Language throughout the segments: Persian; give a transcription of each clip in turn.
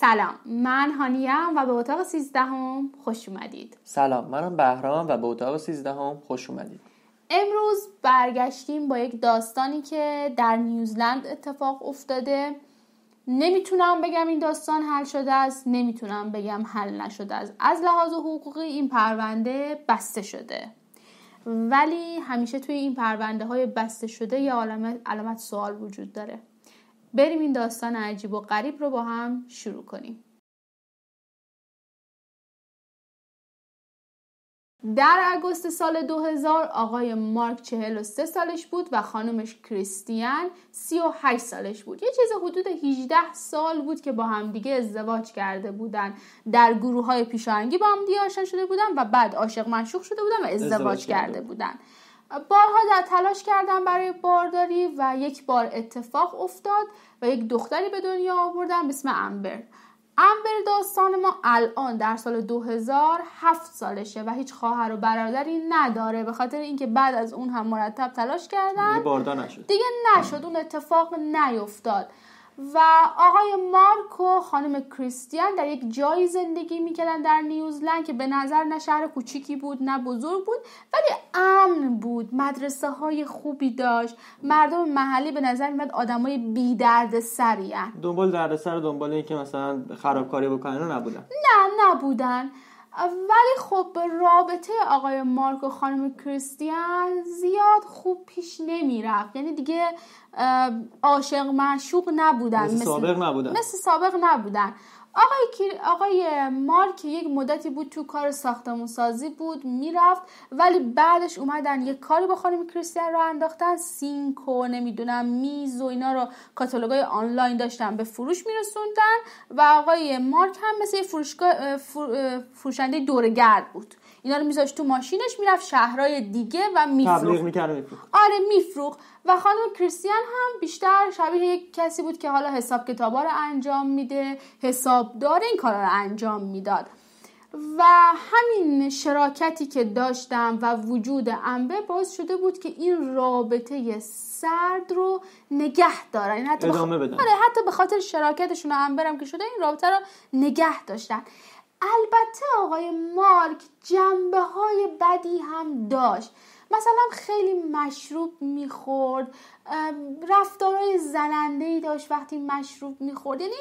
سلام من هانیم و به اتاق 13 خوش اومدید سلام منم بهرام و به اتاق 13 خوش اومدید امروز برگشتیم با یک داستانی که در نیوزلند اتفاق افتاده نمیتونم بگم این داستان حل شده است نمیتونم بگم حل نشده است از لحاظ حقوقی این پرونده بسته شده ولی همیشه توی این پرونده های بسته شده یه علامت سوال وجود داره بریم این داستان عجیب و غریب رو با هم شروع کنیم در اگوست سال 2000 آقای مارک 43 سالش بود و خانمش کریستیان 38 سالش بود. یه چیز حدود 18 سال بود که با دیگه ازدواج کرده بودن. در گروه های پیشاهنگی با هم دیگه آشنا شده بودن و بعد عاشق منشوق شده بودن و ازدواج, ازدواج کرده بودن. بارها در تلاش کردم برای بارداری و یک بار اتفاق افتاد و یک دختری به دنیا آوردم به اسم امبر امبر داستان ما الان در سال 2007 سالشه و هیچ خواهر و برادری نداره به خاطر اینکه بعد از اون هم مرتب تلاش کردن دیگه نشد دیگه نشد اون اتفاق نیفتاد و آقای مارک و خانم کریستیان در یک جایی زندگی میکردن در نیوزلند که به نظر نه شهر کوچیکی بود نه بزرگ بود ولی امن بود مدرسه های خوبی داشت مردم محلی به نظر میاد آدمای بی درد سریعن دنبال درد دنبال اینکه مثلا خرابکاری بکنن نبودن نه نبودن ولی خب رابطه آقای مارک و خانم کریستیان زیاد خوب پیش نمی رفت یعنی دیگه عاشق معشوق نبودن مثل, مثل سابق نبودن مثل سابق نبودن آقای, آقای مارک یک مدتی بود تو کار ساختمون سازی بود میرفت ولی بعدش اومدن یک کاری با خانم کریستین رو انداختن سینکو نمیدونم میز و اینا رو کاتالوگای آنلاین داشتن به فروش میرسوندن و آقای مارک هم مثل فروشگاه فر... فروشنده دورگرد بود اینا رو میذاشت تو ماشینش میرفت شهرهای دیگه و میکرد آره میفروخ و خانم کریستیان هم بیشتر شبیه یک کسی بود که حالا حساب کتابا رو انجام میده حسابدار این کارا رو انجام میداد و همین شراکتی که داشتم و وجود انبه باز شده بود که این رابطه سرد رو نگه دارن یعنی حتی ادامه آره، حتی به خاطر شراکتشون انبرم که شده این رابطه رو نگه داشتن البته آقای مارک جنبه های بدی هم داشت مثلا خیلی مشروب میخورد رفتارهای زننده ای داشت وقتی مشروب میخورد یعنی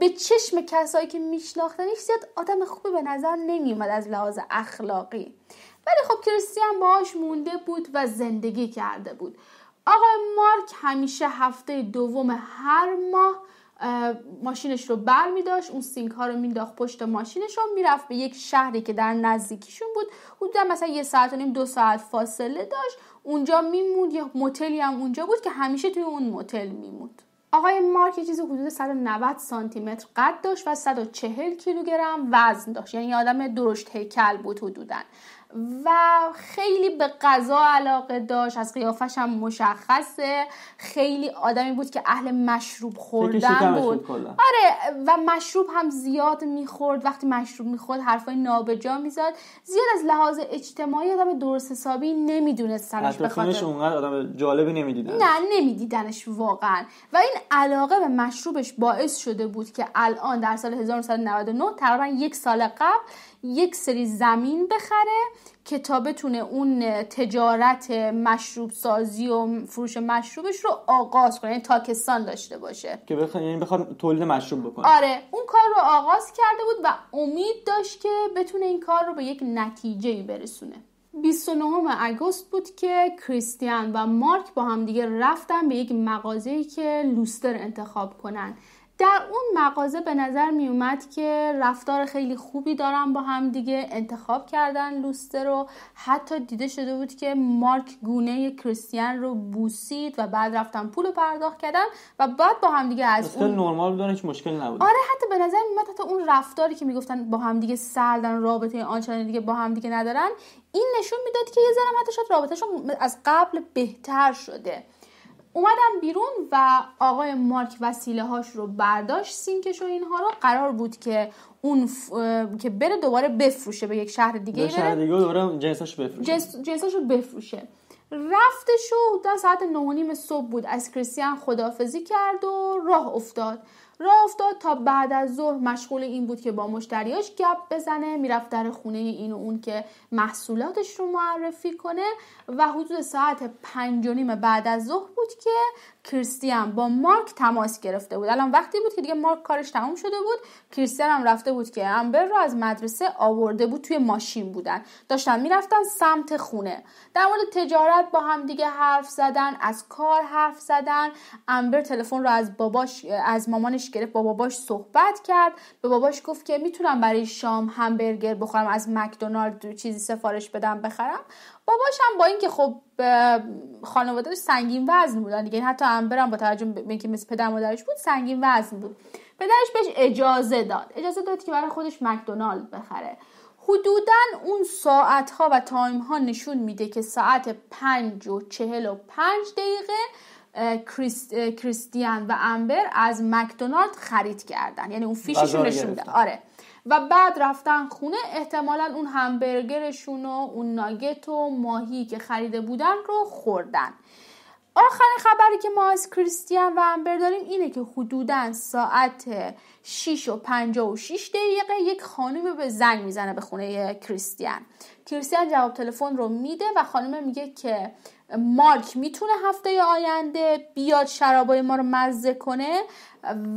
به چشم کسایی که میشناختنش زیاد آدم خوبی به نظر نمیومد از لحاظ اخلاقی ولی خب کریستیان باهاش مونده بود و زندگی کرده بود آقای مارک همیشه هفته دوم هر ماه ماشینش رو بر می داشت اون سینک ها رو مینداخت پشت ماشینش رو میرفت به یک شهری که در نزدیکیشون بود حدودا مثلا یه ساعت و نیم دو ساعت فاصله داشت اونجا میموند یه موتلی هم اونجا بود که همیشه توی اون متل میموند آقای مارک یه چیزی حدود 190 سانتی متر قد داشت و 140 کیلوگرم وزن داشت یعنی آدم درشت هیکل بود حدوداً و خیلی به غذا علاقه داشت از قیافش هم مشخصه خیلی آدمی بود که اهل مشروب خوردن بود آره و مشروب هم زیاد میخورد وقتی مشروب میخورد حرفای نابجا میزد زیاد از لحاظ اجتماعی آدم درست حسابی نمیدونستنش خونش اونقدر آدم جالبی نمیدیدن نه نمیدیدنش واقعا و این علاقه به مشروبش باعث شده بود که الان در سال 1999 تقریبا یک سال قبل یک سری زمین بخره تا بتونه اون تجارت مشروب سازی و فروش مشروبش رو آغاز کنه یعنی تاکستان داشته باشه که بخ... یعنی بخواد تولید مشروب بکنه آره اون کار رو آغاز کرده بود و امید داشت که بتونه این کار رو به یک نتیجه برسونه 29 آگوست بود که کریستیان و مارک با هم دیگه رفتن به یک مغازه‌ای که لوستر انتخاب کنن در اون مغازه به نظر می اومد که رفتار خیلی خوبی دارن با هم دیگه انتخاب کردن لوسته رو حتی دیده شده بود که مارک گونه کریستیان رو بوسید و بعد رفتن پول رو پرداخت کردن و بعد با هم دیگه از اون نرمال بودن هیچ مشکل نبود آره حتی به نظر میومد حتی اون رفتاری که میگفتن با هم دیگه سردن رابطه آنچنانی دیگه با هم دیگه ندارن این نشون میداد که یه ذره حتی از قبل بهتر شده اومدم بیرون و آقای مارک وسیله هاش رو برداشت سینکش و اینها رو قرار بود که اون که بره دوباره بفروشه به یک شهر دیگه شهر دیگه دوباره جنساشو بفروشه جنس... رو بفروشه رفتش و در ساعت 9 صبح بود از کریستیان خدافزی کرد و راه افتاد راه افتاد تا بعد از ظهر مشغول این بود که با مشتریاش گپ بزنه میرفت در خونه این و اون که محصولاتش رو معرفی کنه و حدود ساعت پنج و نیم بعد از ظهر بود که کریستیان با مارک تماس گرفته بود الان وقتی بود که دیگه مارک کارش تموم شده بود کریستیان هم رفته بود که امبر رو از مدرسه آورده بود توی ماشین بودن داشتن میرفتن سمت خونه در مورد تجارت با هم دیگه حرف زدن از کار حرف زدن امبر تلفن رو از باباش از مامانش گرفت با باباش صحبت کرد به باباش گفت که میتونم برای شام همبرگر بخورم از مکدونالد چیزی سفارش بدم بخرم باباش هم با اینکه خب خانوادهش سنگین وزن بودن دیگه یعنی حتی امبرم با توجه به اینکه مثل پدر مادرش بود سنگین وزن بود پدرش بهش اجازه داد اجازه داد که برای خودش مکدونالد بخره حدودا اون ساعت ها و تایم ها نشون میده که ساعت 5 و پنج دقیقه کریستیان و امبر از مکدونالد خرید کردن یعنی اون فیششون نشون میده آره و بعد رفتن خونه احتمالا اون همبرگرشون و اون ناگت و ماهی که خریده بودن رو خوردن آخرین خبری که ما از کریستیان و امبر داریم اینه که حدودا ساعت 6 و 56 دقیقه یک خانومی به زنگ میزنه به خونه کریستیان کریستیان جواب تلفن رو میده و خانم میگه که مارک میتونه هفته آینده بیاد شرابای ما رو مزه کنه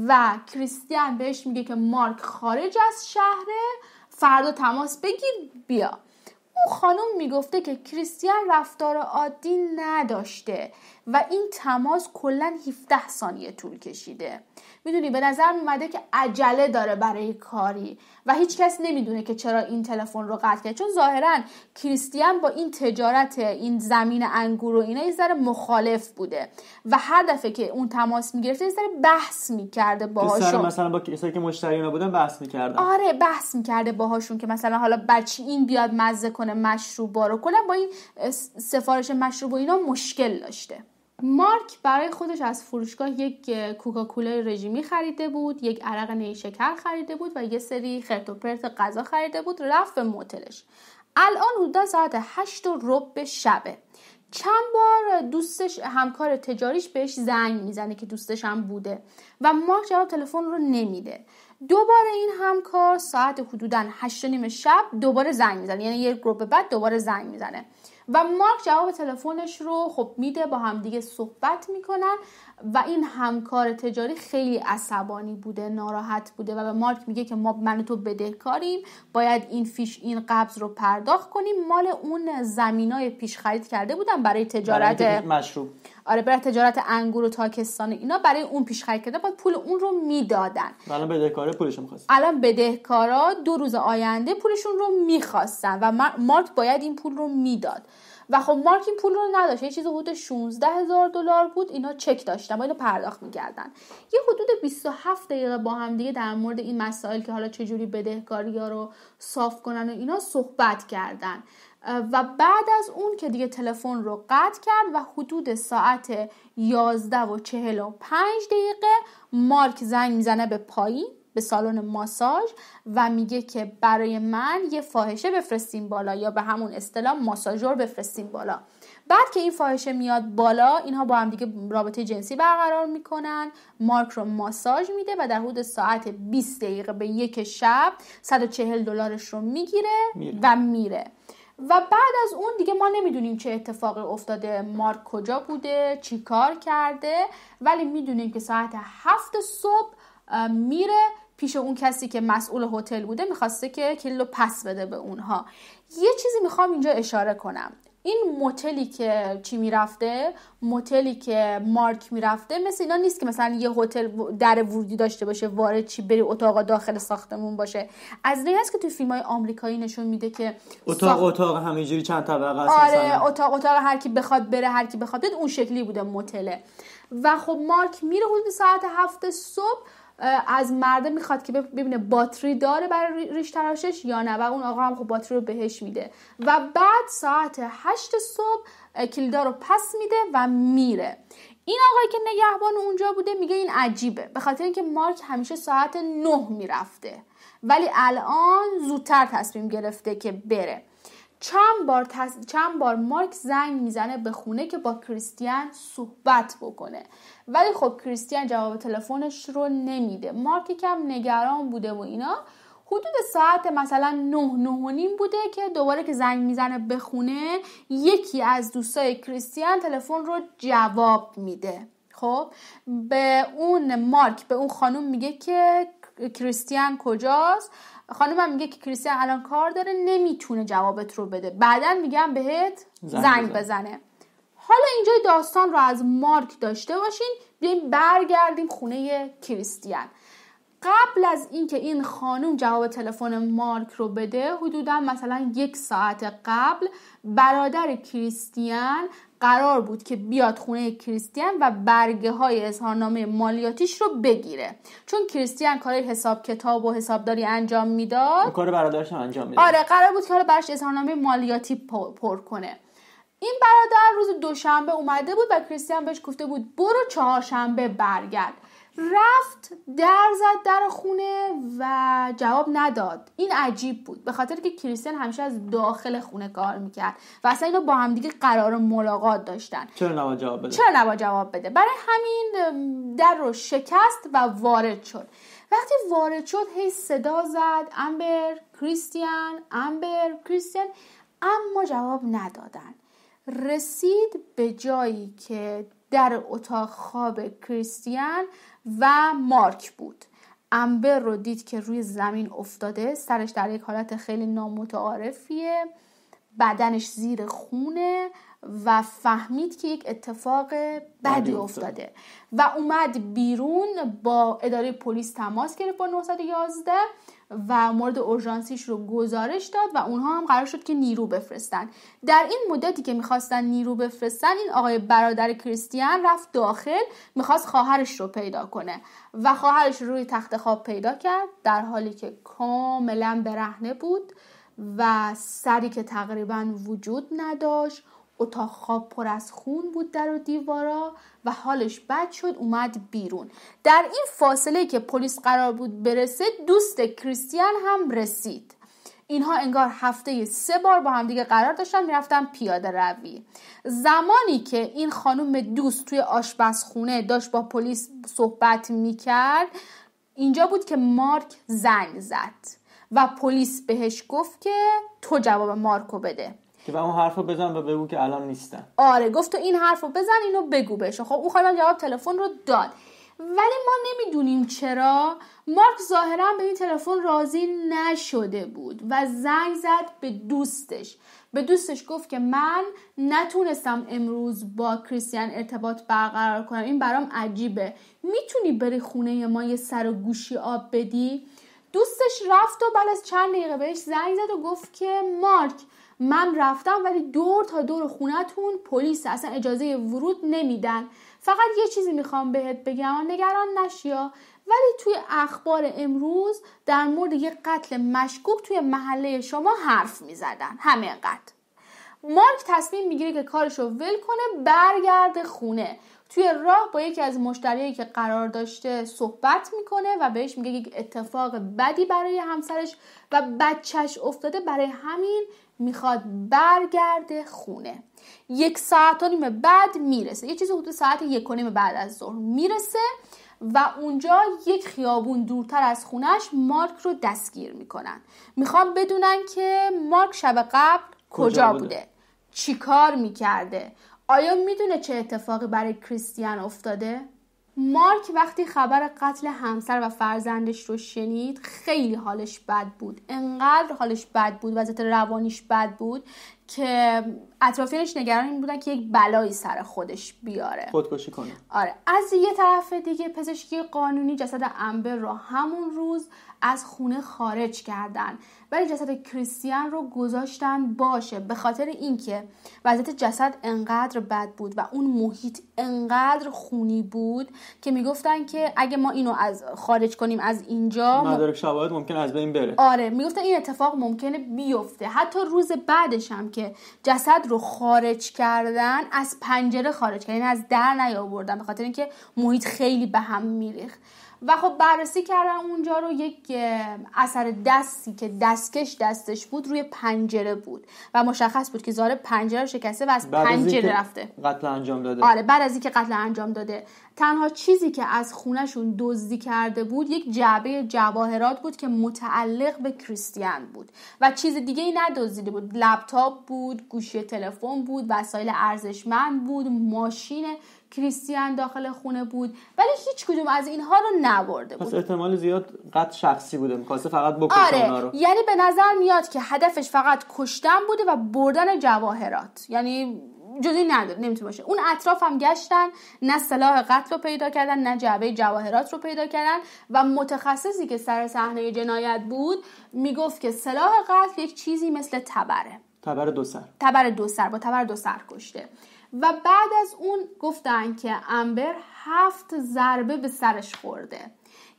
و کریستیان بهش میگه که مارک خارج از شهره فردا تماس بگیر بیا اون خانم میگفته که کریستیان رفتار عادی نداشته و این تماس کلا 17 ثانیه طول کشیده میدونی به نظر میومده که عجله داره برای کاری و هیچکس نمیدونه که چرا این تلفن رو قطع کرد چون ظاهرا کریستیان با این تجارت این زمین انگور و اینا یه ذره مخالف بوده و هر دفعه که اون تماس میگرفته یه ذره بحث میکرده باهاشون مثلا با کسایی که مشتری بودن بحث میکردن آره بحث میکرده باهاشون که مثلا حالا بچه این بیاد مزه کنه مشروب رو کلا با این سفارش مشروب و اینا مشکل داشته مارک برای خودش از فروشگاه یک کوکاکولا رژیمی خریده بود یک عرق نیشکر خریده بود و یه سری خرت و پرت غذا خریده بود رفت به موتلش الان حدود ساعت هشت و رب شبه چند بار دوستش همکار تجاریش بهش زنگ میزنه که دوستش هم بوده و مارک جواب تلفن رو نمیده دوباره این همکار ساعت حدودا هشت نیم شب دوباره زنگ میزنه یعنی یک رب بعد دوباره زنگ میزنه و مارک جواب تلفنش رو خب میده با هم دیگه صحبت میکنن و این همکار تجاری خیلی عصبانی بوده ناراحت بوده و به مارک میگه که ما من تو بدهکاریم باید این فیش این قبض رو پرداخت کنیم مال اون زمینای پیش خرید کرده بودن برای تجارت برای آره برای تجارت انگور و تاکستان اینا برای اون پیش خرید کرده باید پول اون رو میدادن الان بدهکارا پولش میخواست الان بدهکارا دو روز آینده پولشون رو میخواستن و مارک باید این پول رو میداد و خب مارک این پول رو نداشت یه چیز حدود 16 هزار دلار بود اینا چک داشتن و اینو پرداخت میکردن یه حدود 27 دقیقه با هم دیگه در مورد این مسائل که حالا چجوری بدهکاری ها رو صاف کنن و اینا صحبت کردن و بعد از اون که دیگه تلفن رو قطع کرد و حدود ساعت 11 و 45 دقیقه مارک زنگ میزنه به پایین به سالن ماساژ و میگه که برای من یه فاحشه بفرستیم بالا یا به همون اصطلاح ماساژور بفرستیم بالا بعد که این فاحشه میاد بالا اینها با هم دیگه رابطه جنسی برقرار میکنن مارک رو ماساژ میده و در حدود ساعت 20 دقیقه به یک شب 140 دلارش رو میگیره و میره و بعد از اون دیگه ما نمیدونیم چه اتفاقی افتاده مارک کجا بوده چی کار کرده ولی میدونیم که ساعت هفت صبح میره پیش اون کسی که مسئول هتل بوده میخواسته که کلیدو پس بده به اونها یه چیزی میخوام اینجا اشاره کنم این موتلی که چی میرفته موتلی که مارک میرفته مثل اینا نیست که مثلا یه هتل در ورودی داشته باشه وارد چی بری اتاق داخل ساختمون باشه از این هست که توی فیلم های آمریکایی نشون میده که اتاق اتاق همینجوری چند طبقه است آره اتاق اتاق هر کی بخواد بره هر کی بخواد اون شکلی بوده موتله. و خب مارک میره حدود ساعت هفت صبح از مرده میخواد که ببینه باتری داره برای ریش تراشش یا نه و اون آقا هم خب باتری رو بهش میده و بعد ساعت هشت صبح کلیدا رو پس میده و میره این آقایی که نگهبان اونجا بوده میگه این عجیبه به خاطر اینکه مارک همیشه ساعت نه میرفته ولی الان زودتر تصمیم گرفته که بره چند بار, چند بار مارک زنگ میزنه به خونه که با کریستیان صحبت بکنه ولی خب کریستیان جواب تلفنش رو نمیده مارک کم نگران بوده و اینا حدود ساعت مثلا نه نه و نیم بوده که دوباره که زنگ میزنه به خونه یکی از دوستای کریستیان تلفن رو جواب میده خب به اون مارک به اون خانم میگه که کریستیان کجاست خانم میگه که کریستیان الان کار داره نمیتونه جوابت رو بده بعدا میگم بهت زنگ بزنه. حالا اینجا داستان رو از مارک داشته باشین بیایم برگردیم خونه کریستیان قبل از اینکه این خانم جواب تلفن مارک رو بده حدودا مثلا یک ساعت قبل برادر کریستیان قرار بود که بیاد خونه کریستیان و برگه های اظهارنامه مالیاتیش رو بگیره چون کریستیان کار حساب کتاب و حسابداری انجام میداد کار برادرش انجام میداد آره قرار بود که براش اظهارنامه مالیاتی پر کنه این برادر روز دوشنبه اومده بود و کریستیان بهش گفته بود برو چهارشنبه برگرد رفت در زد در خونه و جواب نداد این عجیب بود به خاطر که کریستیان همیشه از داخل خونه کار میکرد و اصلا اینو با همدیگه قرار ملاقات داشتن چرا نبا جواب بده چرا جواب بده برای همین در رو شکست و وارد شد وقتی وارد شد هی صدا زد امبر کریستیان امبر کریستیان اما جواب ندادن رسید به جایی که در اتاق خواب کریستیان و مارک بود امبر رو دید که روی زمین افتاده سرش در یک حالت خیلی نامتعارفیه بدنش زیر خونه و فهمید که یک اتفاق بدی افتاده و اومد بیرون با اداره پلیس تماس گرفت با 911 و مورد اورژانسیش رو گزارش داد و اونها هم قرار شد که نیرو بفرستن در این مدتی که میخواستن نیرو بفرستن این آقای برادر کریستیان رفت داخل میخواست خواهرش رو پیدا کنه و خواهرش روی تخت خواب پیدا کرد در حالی که کاملا برهنه بود و سری که تقریبا وجود نداشت اتاق خواب پر از خون بود در و دیوارا و حالش بد شد اومد بیرون در این فاصله که پلیس قرار بود برسه دوست کریستیان هم رسید اینها انگار هفته سه بار با همدیگه قرار داشتن میرفتن پیاده روی زمانی که این خانم دوست توی آشپزخونه داشت با پلیس صحبت میکرد اینجا بود که مارک زنگ زد و پلیس بهش گفت که تو جواب مارکو بده که به اون حرفو بزن و بگو که الان نیستن آره گفت تو این حرفو بزن اینو بگو بهش خب اون خانم جواب تلفن رو داد ولی ما نمیدونیم چرا مارک ظاهرا به این تلفن راضی نشده بود و زنگ زد به دوستش به دوستش گفت که من نتونستم امروز با کریستیان ارتباط برقرار کنم این برام عجیبه میتونی بری خونه ما یه سر و گوشی آب بدی دوستش رفت و بعد از چند دقیقه بهش زنگ زد و گفت که مارک من رفتم ولی دور تا دور خونتون پلیس اصلا اجازه ورود نمیدن فقط یه چیزی میخوام بهت بگم نگران نشیا ولی توی اخبار امروز در مورد یه قتل مشکوک توی محله شما حرف میزدن قتل. مارک تصمیم میگیره که کارشو ول کنه برگرده خونه توی راه با یکی از مشتریایی که قرار داشته صحبت میکنه و بهش میگه یک اتفاق بدی برای همسرش و بچهش افتاده برای همین میخواد برگرده خونه یک ساعت و نیم بعد میرسه یه چیزی حدود ساعت یک و نیم بعد از ظهر میرسه و اونجا یک خیابون دورتر از خونش مارک رو دستگیر میکنن میخوام بدونن که مارک شب قبل کجا بوده, بوده؟ چیکار میکرده آیا میدونه چه اتفاقی برای کریستیان افتاده؟ مارک وقتی خبر قتل همسر و فرزندش رو شنید خیلی حالش بد بود انقدر حالش بد بود وضعیت روانیش بد بود که اطرافیانش نگران این بودن که یک بلایی سر خودش بیاره خودکشی کنه آره از یه طرف دیگه پزشکی قانونی جسد امبر رو همون روز از خونه خارج کردن ولی جسد کریستیان رو گذاشتن باشه به خاطر اینکه وضعیت جسد انقدر بد بود و اون محیط انقدر خونی بود که میگفتن که اگه ما اینو از خارج کنیم از اینجا مدارک شواهد ممکن از بین بره آره میگفتن این اتفاق ممکنه بیفته حتی روز بعدش هم که جسد رو خارج کردن از پنجره خارج کردن یعنی از در نیاوردن به خاطر اینکه محیط خیلی به هم میریخت و خب بررسی کردن اونجا رو یک اثر دستی که دستکش دستش بود روی پنجره بود و مشخص بود که زاره پنجره رو شکسته و از پنجره رفته قتل انجام داده آره بعد از اینکه قتل انجام داده تنها چیزی که از خونشون دزدی کرده بود یک جعبه جواهرات بود که متعلق به کریستیان بود و چیز دیگه ای ندزدیده بود لپتاپ بود گوشی تلفن بود وسایل ارزشمند بود ماشین کریستیان داخل خونه بود ولی هیچ کدوم از اینها رو نبرده بود پس احتمال زیاد قط شخصی بوده میخواسته فقط بکشه آره. رو یعنی به نظر میاد که هدفش فقط کشتن بوده و بردن جواهرات یعنی جزی نداره نمیتونه باشه اون اطراف هم گشتن نه سلاح قتل رو پیدا کردن نه جعبه جواهرات رو پیدا کردن و متخصصی که سر صحنه جنایت بود میگفت که سلاح قتل یک چیزی مثل تبره تبر دو سر تبر دو سر با تبر دو سر کشته و بعد از اون گفتن که امبر هفت ضربه به سرش خورده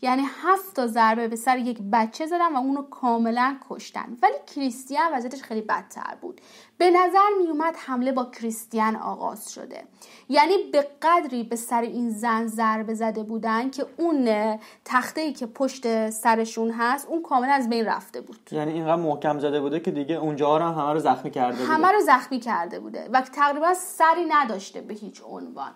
یعنی هفت تا ضربه به سر یک بچه زدن و اونو کاملا کشتن ولی کریستیان وضعیتش خیلی بدتر بود به نظر میومد حمله با کریستیان آغاز شده یعنی به قدری به سر این زن ضربه زده بودن که اون تخته ای که پشت سرشون هست اون کاملا از بین رفته بود یعنی اینقدر محکم زده بوده که دیگه اونجا رو هم همه رو زخمی کرده بوده همه رو زخمی کرده بوده و تقریبا سری نداشته به هیچ عنوان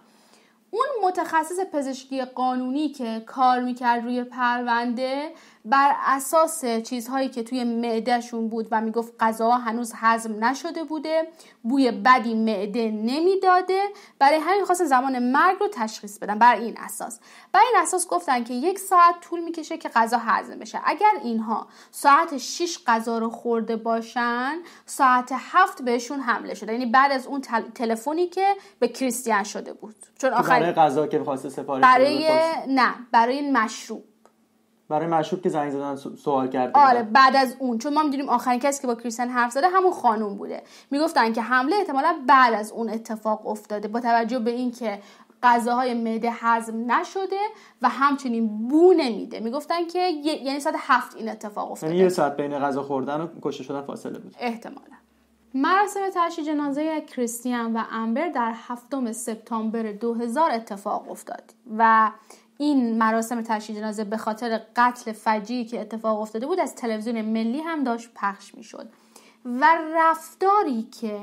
اون متخصص پزشکی قانونی که کار میکرد روی پرونده بر اساس چیزهایی که توی معدهشون بود و میگفت غذا هنوز هضم نشده بوده بوی بدی معده نمیداده برای همین خواستن زمان مرگ رو تشخیص بدن بر این اساس بر این اساس گفتن که یک ساعت طول میکشه که غذا هضم بشه اگر اینها ساعت 6 غذا رو خورده باشن ساعت هفت بهشون حمله شده یعنی بعد از اون تل... تلفنی که به کریستیان شده بود چون آخر غذا که سفارش برای نه برای مشروب برای مشروب که زنگ زدن سوال کرده آره بعد از اون چون ما میدونیم آخرین کسی که با کریستن حرف زده همون خانوم بوده میگفتن که حمله احتمالا بعد از اون اتفاق افتاده با توجه به اینکه غذاهای معده هضم نشده و همچنین بو نمیده میگفتن که یعنی ساعت هفت این اتفاق افتاده یعنی یه ساعت بین غذا خوردن و کشته شدن فاصله بود احتمالا مراسم تشییع جنازه کریستیان و امبر در هفتم سپتامبر 2000 اتفاق افتاد و این مراسم تشییع جنازه به خاطر قتل فجیعی که اتفاق افتاده بود از تلویزیون ملی هم داشت پخش میشد و رفتاری که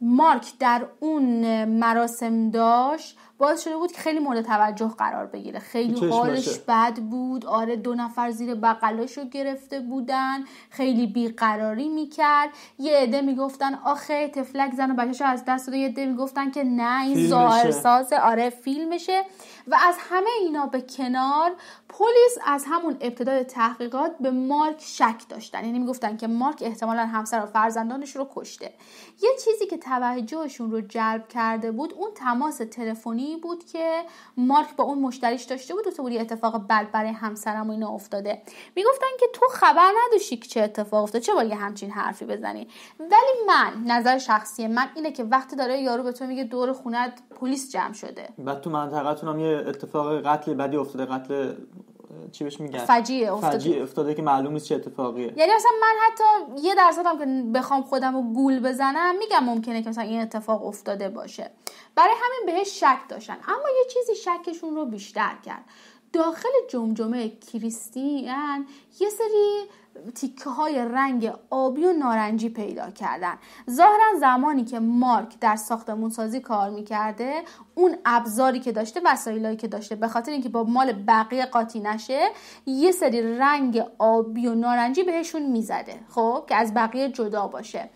مارک در اون مراسم داشت باعث شده بود که خیلی مورد توجه قرار بگیره خیلی حالش بد بود آره دو نفر زیر بغلش رو گرفته بودن خیلی بیقراری میکرد یه عده میگفتن آخه تفلک زن و بچهش از دست داده یه عده میگفتن که نه این ظاهر سازه آره فیلمشه و از همه اینا به کنار پلیس از همون ابتدای تحقیقات به مارک شک داشتن یعنی میگفتن که مارک احتمالا همسر و فرزندانش رو کشته یه چیزی که توجهشون رو جلب کرده بود اون تماس تلفنی بود که مارک با اون مشتریش داشته بود و یه اتفاق بد برای همسرم و اینا افتاده میگفتن که تو خبر نداشتی که چه اتفاق افتاده چه باید همچین حرفی بزنی ولی من نظر شخصی من اینه که وقتی داره یارو به تو میگه دور خونت پلیس جمع شده بعد تو منطقتون هم یه اتفاق قتل بدی افتاده قتل چی بهش میگن فجیه افتاده. افتاده که معلوم نیست چه اتفاقیه یعنی مثلا من حتی یه درصدم که بخوام خودم رو گول بزنم میگم ممکنه که مثلا این اتفاق افتاده باشه برای همین بهش شک داشتن اما یه چیزی شکشون رو بیشتر کرد داخل جمجمه کریستیان یه سری تیکه های رنگ آبی و نارنجی پیدا کردن ظاهرا زمانی که مارک در ساختمون سازی کار میکرده اون ابزاری که داشته وسایلی که داشته به خاطر اینکه با مال بقیه قاطی نشه یه سری رنگ آبی و نارنجی بهشون میزده خب که از بقیه جدا باشه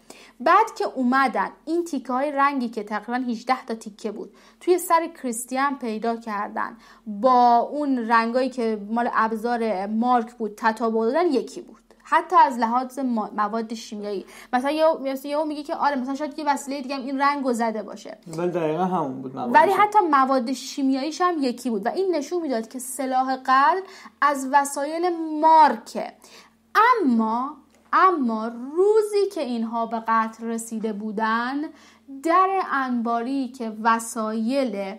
بعد که اومدن این تیکه های رنگی که تقریبا 18 تا تیکه بود توی سر کریستیان پیدا کردن با اون رنگایی که مال ابزار مارک بود تطابق دادن یکی بود حتی از لحاظ مواد شیمیایی مثلا یهو میگه که آره مثلا شاید یه وسیله دیگه این رنگو زده باشه ولی دقیقا همون بود مواد ولی حتی مواد شیمیاییش هم یکی بود و این نشون میداد که سلاح قلب از وسایل مارکه اما اما روزی که اینها به قتل رسیده بودن در انباری که وسایل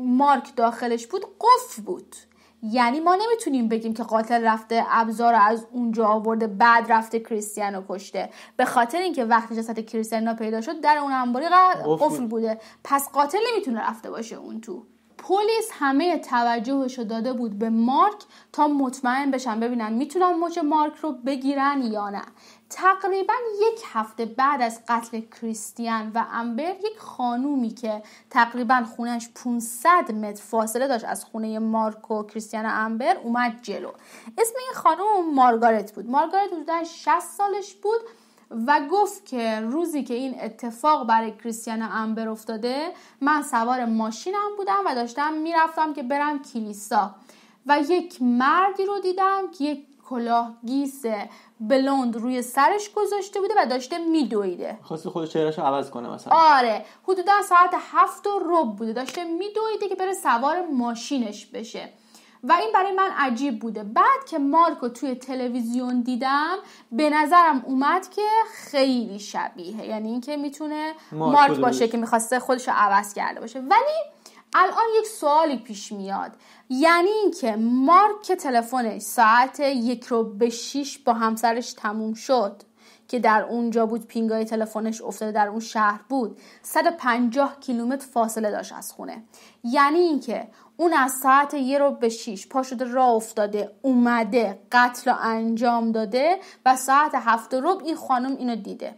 مارک داخلش بود قفل بود یعنی ما نمیتونیم بگیم که قاتل رفته ابزار از اونجا آورده بعد رفته رو کشته به خاطر اینکه وقتی جسد کریستیانو پیدا شد در اون انباری قفل بوده پس قاتل نمیتونه رفته باشه اون تو پلیس همه توجهش رو داده بود به مارک تا مطمئن بشن ببینن میتونن مچ مارک رو بگیرن یا نه تقریبا یک هفته بعد از قتل کریستیان و امبر یک خانومی که تقریبا خونش 500 متر فاصله داشت از خونه مارک و کریستیان و امبر اومد جلو اسم این خانوم مارگارت بود مارگارت حدودا 60 سالش بود و گفت که روزی که این اتفاق برای کریستیانا امبر افتاده من سوار ماشینم بودم و داشتم میرفتم که برم کلیسا و یک مردی رو دیدم که یک کلاه گیس بلوند روی سرش گذاشته بوده و داشته میدویده خواستی خود چهرهش عوض کنه مثلا آره حدودا ساعت هفت و رب بوده داشته میدویده که بره سوار ماشینش بشه و این برای من عجیب بوده بعد که مارکو توی تلویزیون دیدم به نظرم اومد که خیلی شبیه یعنی اینکه میتونه مارک, باشه که میخواسته خودش رو عوض کرده باشه ولی الان یک سوالی پیش میاد یعنی اینکه مارک که تلفنش ساعت یک رو به شیش با همسرش تموم شد که در اونجا بود پینگای تلفنش افتاده در اون شهر بود 150 کیلومتر فاصله داشت از خونه یعنی اینکه اون از ساعت یه رو به شیش پا شده را افتاده اومده قتل رو انجام داده و ساعت هفت رو این خانم اینو دیده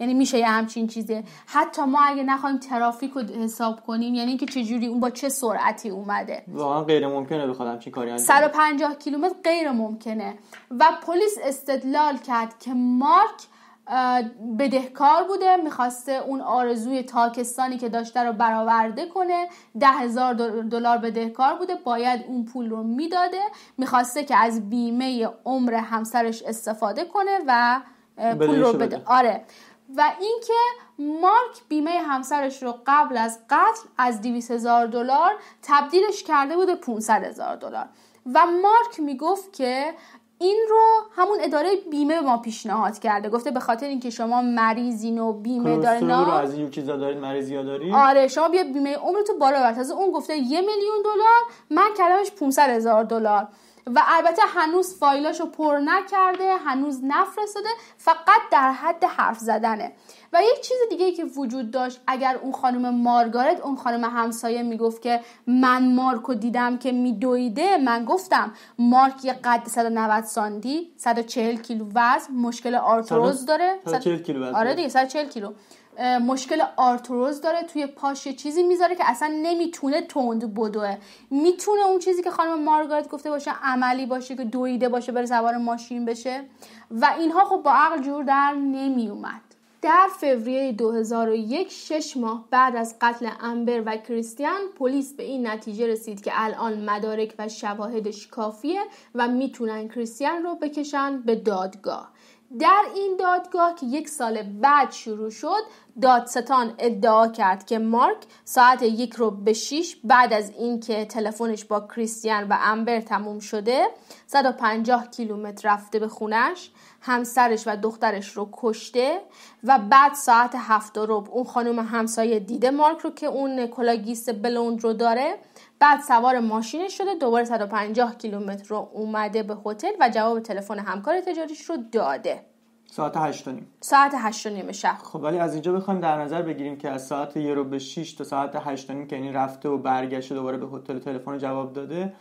یعنی میشه یه همچین چیزه حتی ما اگه نخوایم ترافیک رو حساب کنیم یعنی اینکه چجوری اون با چه سرعتی اومده واقعا غیر ممکنه بخواد همچین کاری انجام 150 کیلومتر غیر ممکنه و پلیس استدلال کرد که مارک بدهکار بوده میخواسته اون آرزوی تاکستانی که داشته رو برآورده کنه ده هزار دلار بدهکار بوده باید اون پول رو میداده میخواسته که از بیمه عمر همسرش استفاده کنه و پول رو بده آره و اینکه مارک بیمه همسرش رو قبل از قتل از 200 هزار دلار تبدیلش کرده بوده به 500 هزار دلار و مارک میگفت که این رو همون اداره بیمه به ما پیشنهاد کرده گفته به خاطر اینکه شما مریضین و بیمه نه رو از این چیزا دارین مریضیا دارین آره شما بیا بیمه عمرتو تو بالا بر تازه اون گفته یه میلیون دلار من کردمش 500 هزار دلار و البته هنوز فایلاشو پر نکرده هنوز نفرستاده فقط در حد حرف زدنه و یک چیز دیگه که وجود داشت اگر اون خانم مارگارت اون خانم همسایه میگفت که من مارکو دیدم که میدویده من گفتم مارک یه قد 190 سانتی 140 کیلو وزن مشکل آرتروز داره 140 کیلو آره دیگه 140 کیلو مشکل آرتروز داره توی پاش یه چیزی میذاره که اصلا نمیتونه تند بدوه میتونه اون چیزی که خانم مارگارت گفته باشه عملی باشه که دویده باشه بره سوار ماشین بشه و اینها خب با عقل جور در نمیومد در فوریه 2001 شش ماه بعد از قتل امبر و کریستیان پلیس به این نتیجه رسید که الان مدارک و شواهدش کافیه و میتونن کریستیان رو بکشن به دادگاه در این دادگاه که یک سال بعد شروع شد دادستان ادعا کرد که مارک ساعت یک رو به شیش بعد از اینکه تلفنش با کریستیان و امبر تموم شده 150 کیلومتر رفته به خونش همسرش و دخترش رو کشته و بعد ساعت هفت و اون خانم همسایه دیده مارک رو که اون کلاگیس بلوند رو داره بعد سوار ماشین شده دوباره 150 کیلومتر رو اومده به هتل و جواب تلفن همکار تجاریش رو داده ساعت 8 نیم ساعت 8 نیم شب خب ولی از اینجا بخوایم در نظر بگیریم که از ساعت 1 رو به 6 تا ساعت 8 نیم که یعنی رفته و برگشته دوباره به هتل تلفن جواب داده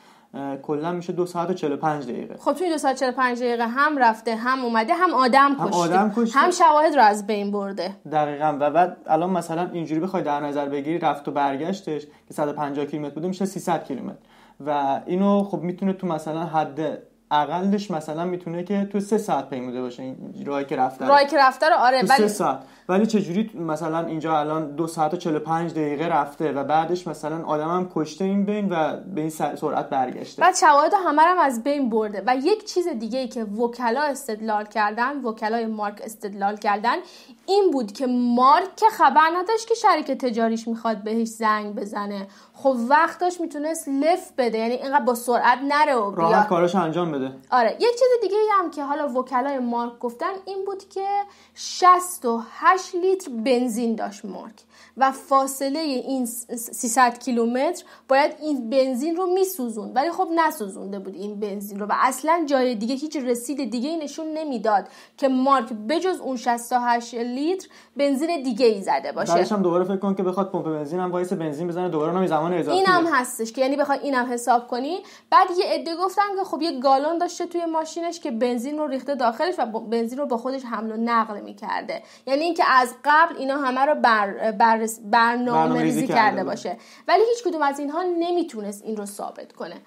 کلا میشه دو ساعت و 45 دقیقه خب توی دو ساعت 45 دقیقه هم رفته هم اومده هم آدم کشته هم, آدم کشته. هم شواهد رو از بین برده دقیقا و بعد الان مثلا اینجوری بخوای در نظر بگیری رفت و برگشتش که 150 کیلومتر بوده میشه 300 کیلومتر و اینو خب میتونه تو مثلا حد اقلش مثلا میتونه که تو سه ساعت پیموده باشه این راهی که رفته راهی که رفته رو آره ولی سه ساعت ولی چجوری مثلا اینجا الان دو ساعت و پنج دقیقه رفته و بعدش مثلا آدمم کشته این بین و به این سرعت برگشته بعد شواهد همه هم از بین برده و یک چیز دیگه ای که وکلا استدلال کردن وکلای مارک استدلال کردن این بود که مارک که خبر نداشت که شریک تجاریش میخواد بهش زنگ بزنه خب داشت میتونست لف بده یعنی اینقدر با سرعت نره و بیاد راحت کارش انجام بده آره یک چیز دیگه هم که حالا وکلای مارک گفتن این بود که 68 لیتر بنزین داشت مارک و فاصله این 300 کیلومتر باید این بنزین رو میسوزوند ولی خب نسوزونده بود این بنزین رو و اصلا جای دیگه هیچ رسید دیگه نشون نمیداد که مارک بجز اون 68 لیتر بنزین دیگه ای زده باشه بعدش هم دوباره فکر کن که بخواد پمپ بنزین هم وایس بنزین بزنه دوباره نمی زمان این اینم هستش که یعنی بخوای اینم حساب کنی بعد یه عده گفتن که خب یه گالون داشته توی ماشینش که بنزین رو ریخته داخلش و بنزین رو با خودش حمل و نقل میکرده یعنی اینکه از قبل اینا همه رو بر برنامه, ریزی, کرده باشه ولی هیچ کدوم از اینها نمیتونست این رو ثابت کنه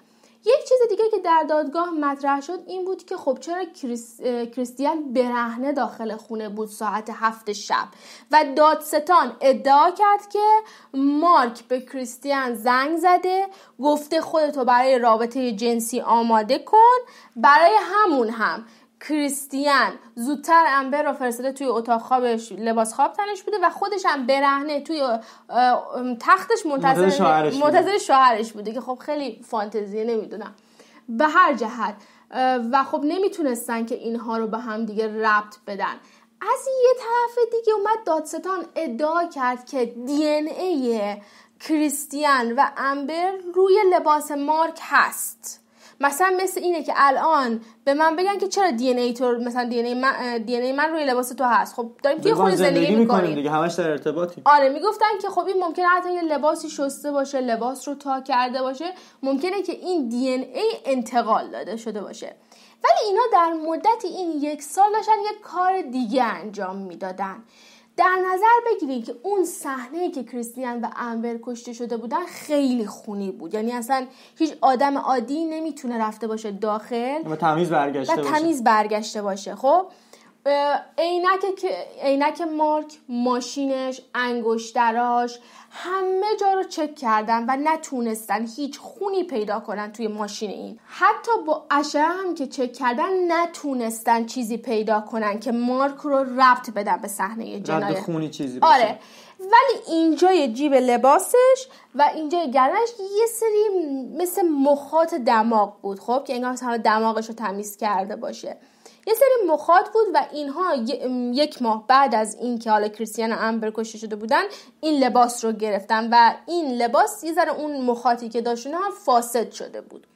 یک چیز دیگه که در دادگاه مطرح شد این بود که خب چرا کریس، کریستیان برهنه داخل خونه بود ساعت هفت شب و دادستان ادعا کرد که مارک به کریستیان زنگ زده گفته خودتو برای رابطه جنسی آماده کن برای همون هم کریستیان زودتر امبر رو فرستاده توی اتاق خوابش لباس خواب تنش بوده و خودش هم برهنه توی تختش منتظر شوهرش منتظر شوهرش بوده که خب خیلی فانتزیه نمیدونم به هر جهت و خب نمیتونستن که اینها رو به هم دیگه ربط بدن از یه طرف دیگه اومد دادستان ادعا کرد که دی ان ای کریستیان و امبر روی لباس مارک هست مثلا مثل اینه که الان به من بگن که چرا دی ان ای تو مثلا دی ان ای من, دی ای من روی لباس تو هست خب داریم توی خونه زندگی, زندگی دیگه همش در ارتباطی آره میگفتن که خب این ممکنه حتی یه لباسی شسته باشه لباس رو تا کرده باشه ممکنه که این دی ان ای انتقال داده شده باشه ولی اینا در مدت این یک سال داشتن یک کار دیگه انجام میدادن در نظر بگیرید که اون صحنه که کریستیان و انور کشته شده بودن خیلی خونی بود یعنی اصلا هیچ آدم عادی نمیتونه رفته باشه داخل و تمیز برگشته و تمیز برگشته باشه خب عینک عینک مارک ماشینش انگشتراش همه جا رو چک کردن و نتونستن هیچ خونی پیدا کنن توی ماشین این حتی با اشعه هم که چک کردن نتونستن چیزی پیدا کنن که مارک رو ربط بدن به صحنه جنایت خونی چیزی آره ولی اینجای جیب لباسش و اینجای گردنش یه سری مثل مخاط دماغ بود خب که انگار مثلا دماغش رو تمیز کرده باشه یه سری مخاط بود و اینها یک ماه بعد از اینکه حالا کریستیان امبر کشته شده بودن این لباس رو گرفتن و این لباس یه ذره اون مخاطی که داشتونه هم فاسد شده بود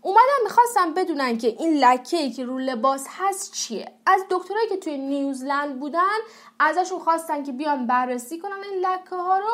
اومدن میخواستم بدونن که این لکه ای که رو لباس هست چیه از دکترایی که توی نیوزلند بودن ازشون خواستن که بیان بررسی کنن این لکه ها رو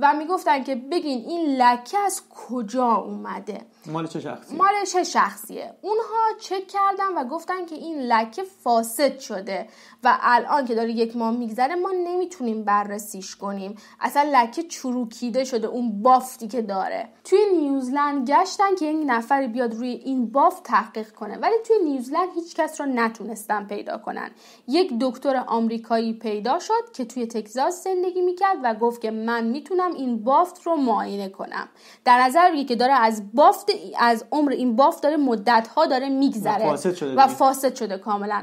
و میگفتن که بگین این لکه از کجا اومده مال چه شخصیه؟ چه شخصیه اونها چک کردن و گفتن که این لکه فاسد شده و الان که داره یک ماه میگذره ما نمیتونیم بررسیش کنیم اصلا لکه چروکیده شده اون بافتی که داره توی نیوزلند گشتن که یک نفری بیاد روی این بافت تحقیق کنه ولی توی نیوزلند هیچ کس رو نتونستن پیدا کنن یک دکتر آمریکایی پیدا شد که توی تگزاس زندگی میکرد و گفت که من میتونم این بافت رو معاینه کنم در نظر که داره از بافت از عمر این بافت داره مدت ها داره میگذره و فاسد شده, کاملا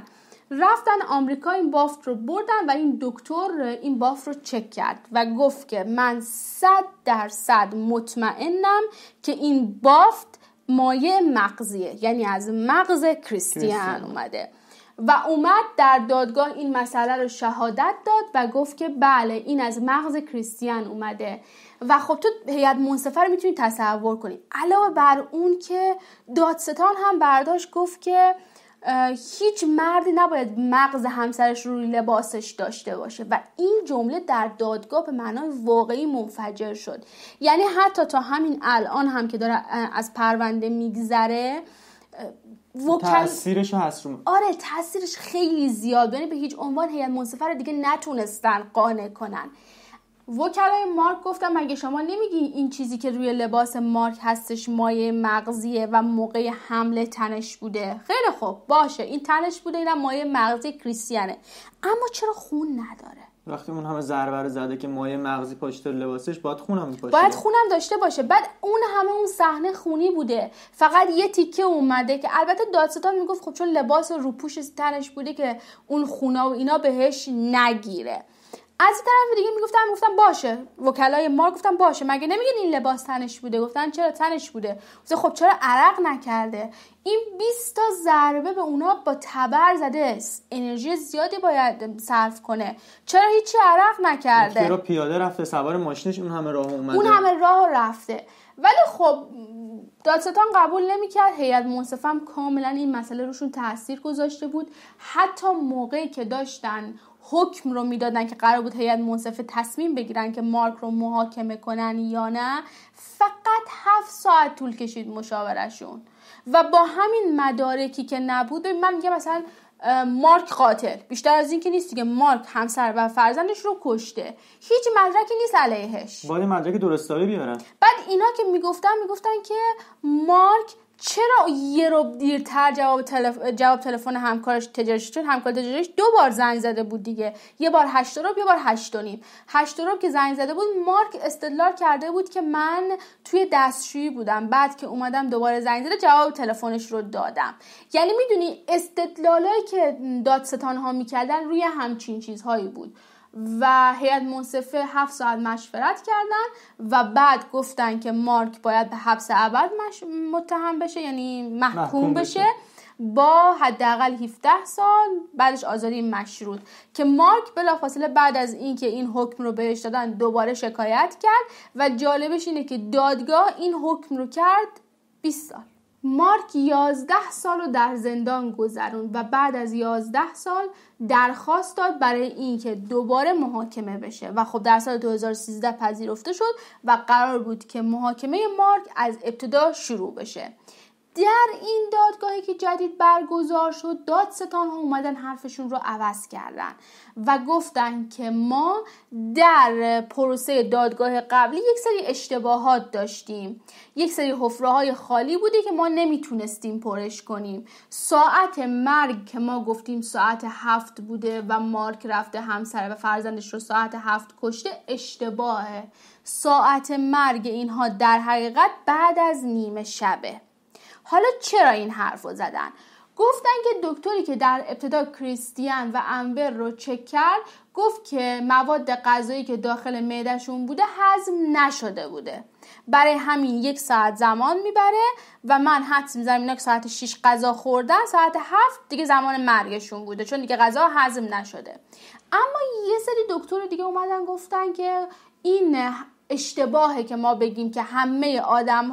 رفتن آمریکا این بافت رو بردن و این دکتر این بافت رو چک کرد و گفت که من صد درصد مطمئنم که این بافت مایه مغزیه یعنی از مغز کریستیان اومده و اومد در دادگاه این مسئله رو شهادت داد و گفت که بله این از مغز کریستیان اومده و خب تو هیئت منصفه رو میتونی تصور کنی علاوه بر اون که دادستان هم برداشت گفت که هیچ مردی نباید مغز همسرش روی لباسش داشته باشه و این جمله در دادگاه به معنای واقعی منفجر شد یعنی حتی تا همین الان هم که داره از پرونده میگذره وکل... تاثیرش هست رو آره تاثیرش خیلی زیاد یعنی به هیچ عنوان هیئت منصفه رو دیگه نتونستن قانع کنن وکلای مارک گفتم مگه شما نمیگی این چیزی که روی لباس مارک هستش مایه مغزیه و موقع حمله تنش بوده خیلی خوب باشه این تنش بوده اینم مایه مغزی کریستیانه اما چرا خون نداره وقتی اون همه ضربه زده که مایه مغزی پاشته لباسش باید خونم میپاشه باید خونم داشته باشه بعد اون همه اون صحنه خونی بوده فقط یه تیکه اومده که البته دادستان میگفت خب چون لباس روپوش تنش بوده که اون خونا و اینا بهش نگیره از این طرف دیگه میگفتن گفتم باشه وکلای مار گفتن باشه مگه نمیگن این لباس تنش بوده گفتن چرا تنش بوده خب چرا عرق نکرده این 20 تا ضربه به اونا با تبر زده است انرژی زیادی باید صرف کنه چرا هیچی عرق نکرده چرا پیاده رفته سوار ماشینش اون همه راه اون همه راه رفته ولی خب دادستان قبول نمیکرد هیئت منصفم کاملا این مسئله روشون تاثیر گذاشته بود حتی موقعی که داشتن حکم رو میدادن که قرار بود هیئت منصفه تصمیم بگیرن که مارک رو محاکمه کنن یا نه فقط هفت ساعت طول کشید مشاورشون و با همین مدارکی که نبود من میگم مثلا مارک قاتل بیشتر از این که نیست دیگه مارک همسر و فرزندش رو کشته هیچ مدرکی نیست علیهش باید مدرک درستاری بیارن بعد اینا که میگفتن میگفتن که مارک چرا یه رو دیرتر جواب تلف... جواب تلفن همکارش تجارش شد؟ همکار تجارش دو بار زنگ زده بود دیگه یه بار هشت روب یه بار هشت و نیم هشت رو که زنگ زده بود مارک استدلال کرده بود که من توی دستشویی بودم بعد که اومدم دوباره زنگ زده جواب تلفنش رو دادم یعنی میدونی استدلالایی که دادستان ها میکردن روی همچین چیزهایی بود و هیئت منصفه 7 ساعت مشورت کردن و بعد گفتن که مارک باید به حبس ابد مش... متهم بشه یعنی محکوم, بشه. با حداقل 17 سال بعدش آزادی مشروط که مارک بلافاصله بعد از اینکه این حکم رو بهش دادن دوباره شکایت کرد و جالبش اینه که دادگاه این حکم رو کرد 20 سال مارک 11 سال رو در زندان گذرون و بعد از 11 سال درخواست داد برای اینکه دوباره محاکمه بشه و خب در سال 2013 پذیرفته شد و قرار بود که محاکمه مارک از ابتدا شروع بشه در این دادگاهی که جدید برگزار شد دادستان ها اومدن حرفشون رو عوض کردن و گفتن که ما در پروسه دادگاه قبلی یک سری اشتباهات داشتیم یک سری حفره های خالی بوده که ما نمیتونستیم پرش کنیم ساعت مرگ که ما گفتیم ساعت هفت بوده و مارک رفته همسر و فرزندش رو ساعت هفت کشته اشتباهه ساعت مرگ اینها در حقیقت بعد از نیمه شبه حالا چرا این حرف رو زدن گفتن که دکتری که در ابتدا کریستیان و انور رو چک کرد گفت که مواد غذایی که داخل معدهشون بوده هضم نشده بوده برای همین یک ساعت زمان میبره و من حدس میزنم اینا که ساعت 6 غذا خوردن ساعت 7 دیگه زمان مرگشون بوده چون دیگه غذا هضم نشده اما یه سری دکتر دیگه اومدن گفتن که این اشتباهه که ما بگیم که همه آدم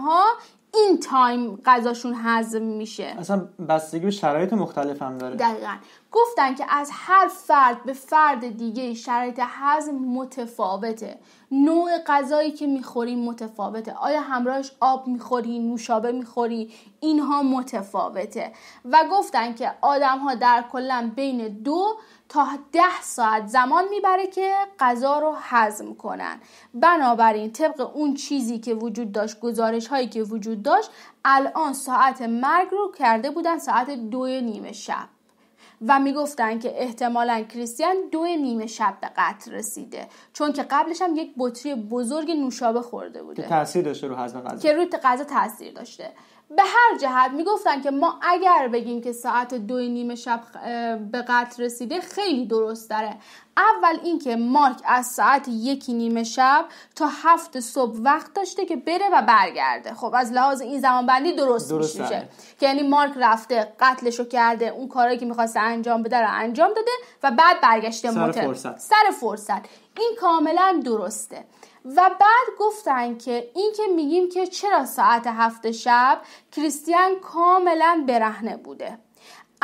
این تایم غذاشون هضم میشه اصلا بستگی به شرایط مختلف هم داره دقیقا گفتن که از هر فرد به فرد دیگه شرایط هضم متفاوته نوع غذایی که میخوریم متفاوته آیا همراهش آب میخوری نوشابه میخوری اینها متفاوته و گفتن که آدم ها در کلا بین دو تا ده ساعت زمان میبره که غذا رو هضم کنن بنابراین طبق اون چیزی که وجود داشت گزارش هایی که وجود داشت الان ساعت مرگ رو کرده بودن ساعت دو نیمه شب و میگفتن که احتمالا کریستیان دو نیمه شب به قتل رسیده چون که قبلش هم یک بطری بزرگ نوشابه خورده بوده که تاثیر داشته رو هضم غذا که روی غذا تاثیر داشته به هر جهت میگفتن که ما اگر بگیم که ساعت دو نیم شب به قتل رسیده خیلی درست داره اول اینکه مارک از ساعت یکی نیمه شب تا هفت صبح وقت داشته که بره و برگرده خب از لحاظ این زمانبندی درست, درست میشه که یعنی مارک رفته قتلش رو کرده اون کارهایی که میخواسته انجام بده رو انجام داده و بعد برگشته سر سر فرصت این کاملا درسته و بعد گفتن که این که میگیم که چرا ساعت هفت شب کریستیان کاملا برهنه بوده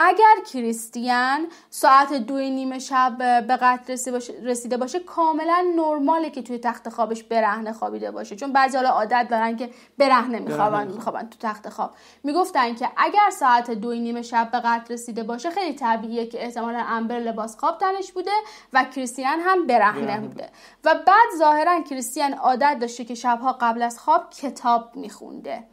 اگر کریستیان ساعت دوی نیمه شب به قتل رسیده باشه کاملا نرماله که توی تخت خوابش برهنه خوابیده باشه چون بعضی حالا عادت دارن که برهنه میخوابن میخوابن تو تخت خواب میگفتن که اگر ساعت دوی نیمه شب به قتل رسیده باشه خیلی طبیعیه که احتمالا امبر لباس خواب تنش بوده و کریستیان هم برهنه بوده و بعد ظاهرا کریستیان عادت داشته که شبها قبل از خواب کتاب میخونده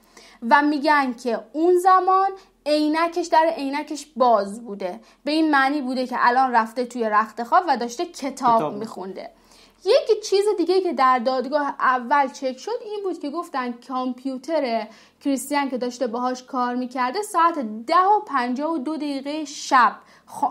و میگن که اون زمان عینکش در عینکش باز بوده به این معنی بوده که الان رفته توی رخت خواب و داشته کتاب, میخونده یکی چیز دیگه که در دادگاه اول چک شد این بود که گفتن کامپیوتر کریستیان که داشته باهاش کار میکرده ساعت ده و پنجاه و دو دقیقه شب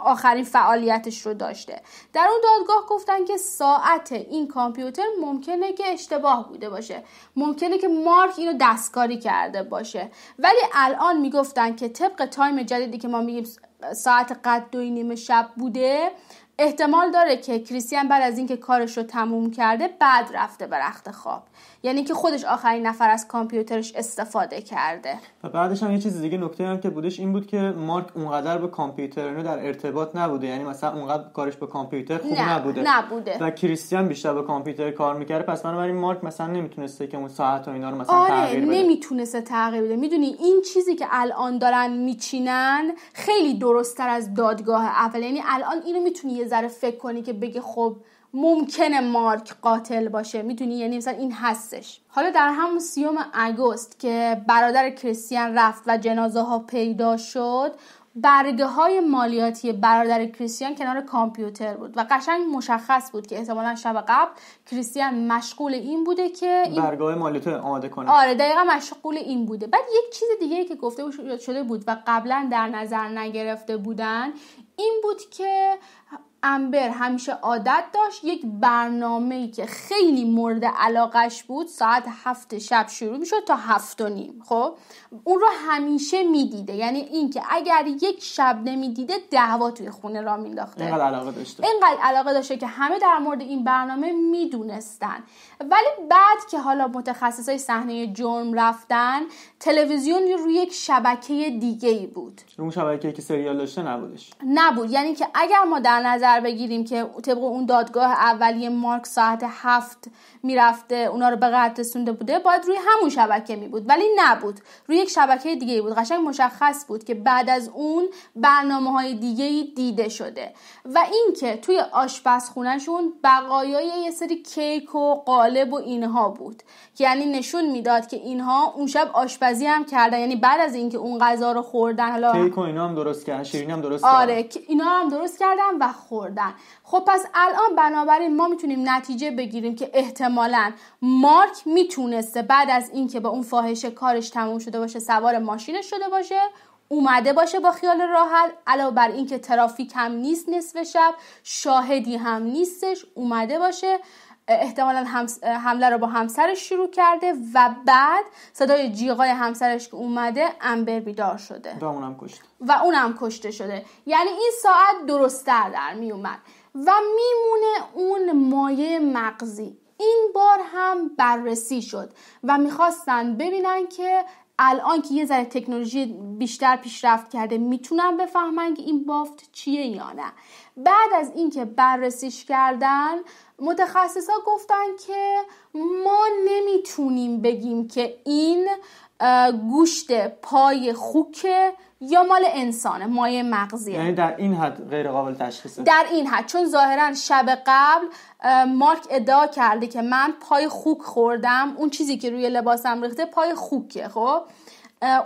آخرین فعالیتش رو داشته در اون دادگاه گفتن که ساعت این کامپیوتر ممکنه که اشتباه بوده باشه ممکنه که مارک اینو دستکاری کرده باشه ولی الان میگفتن که طبق تایم جدیدی که ما میگیم ساعت قد دوی نیمه شب بوده احتمال داره که کریسیان بعد از اینکه کارش رو تموم کرده بعد رفته به رخت خواب یعنی که خودش آخرین نفر از کامپیوترش استفاده کرده و بعدش هم یه چیز دیگه نکته هم که بودش این بود که مارک اونقدر به کامپیوتر اینو در ارتباط نبوده یعنی مثلا اونقدر کارش به کامپیوتر خوب نه، نبوده نبوده و کریستیان بیشتر به کامپیوتر کار میکرده پس بنابراین مارک مثلا نمیتونسته که اون ساعت و اینا رو مثلا آره، تغییر بده نمیتونسته تغییر بده میدونی این چیزی که الان دارن میچینن خیلی درستتر از دادگاه اول یعنی الان اینو میتونی یه ذره فکر کنی که بگی خب ممکنه مارک قاتل باشه میدونی یعنی مثلا این هستش حالا در همون سیوم اگوست که برادر کریستیان رفت و جنازه ها پیدا شد برگه های مالیاتی برادر کریستیان کنار کامپیوتر بود و قشنگ مشخص بود که احتمالا شب قبل کریستیان مشغول این بوده که این... برگه های مالیاتی آماده کنه آره دقیقا مشغول این بوده بعد یک چیز دیگه که گفته شده بود و قبلا در نظر نگرفته بودن این بود که امبر همیشه عادت داشت یک برنامه که خیلی مورد علاقش بود ساعت هفت شب شروع میشد تا هفت و نیم خب اون رو همیشه میدیده یعنی اینکه اگر یک شب نمیدیده دعوا توی خونه را مینداخته اینقدر علاقه داشته اینقدر علاقه داشته که همه در مورد این برنامه میدونستن ولی بعد که حالا متخصص های صحنه جرم رفتن تلویزیون روی یک شبکه دیگه ای بود اون شبکه که سریال داشته نبودش نبود یعنی که اگر ما در نظر بگیریم که طبق اون دادگاه اولی مارک ساعت هفت میرفته اونا رو به قتل رسونده بوده باید روی همون شبکه می بود ولی نبود روی یک شبکه دیگه بود قشنگ مشخص بود که بعد از اون برنامه های دیگه دیده شده و اینکه توی آشپزخونهشون بقایای یه سری کیک و قالب و اینها بود که یعنی نشون میداد که اینها اون شب آشپزی هم کردن یعنی بعد از اینکه اون غذا رو خوردن حالا کیک و اینا هم درست کردن شیرینی هم درست آره کردن. اینا هم درست کردن و خوردن خب پس الان بنابراین ما میتونیم نتیجه بگیریم که احتمالا مارک میتونسته بعد از اینکه با اون فاحشه کارش تموم شده باشه سوار ماشین شده باشه اومده باشه با خیال راحت علاوه بر اینکه ترافیک هم نیست نصف شب شاهدی هم نیستش اومده باشه احتمالا حمله رو با همسرش شروع کرده و بعد صدای جیغای همسرش که اومده امبر بیدار شده و اونم کشته و اونم کشته شده یعنی این ساعت درستتر در می اومد و میمونه اون مایه مغزی این بار هم بررسی شد و میخواستن ببینن که الان که یه ذره تکنولوژی بیشتر پیشرفت کرده میتونن بفهمن که این بافت چیه یا نه بعد از اینکه بررسیش کردن ها گفتن که ما نمیتونیم بگیم که این گوشت پای خوکه یا مال انسانه مایه مغزیه یعنی در این حد غیر قابل تشخیصه در این حد چون ظاهرا شب قبل مارک ادعا کرده که من پای خوک خوردم اون چیزی که روی لباسم ریخته پای خوکه خب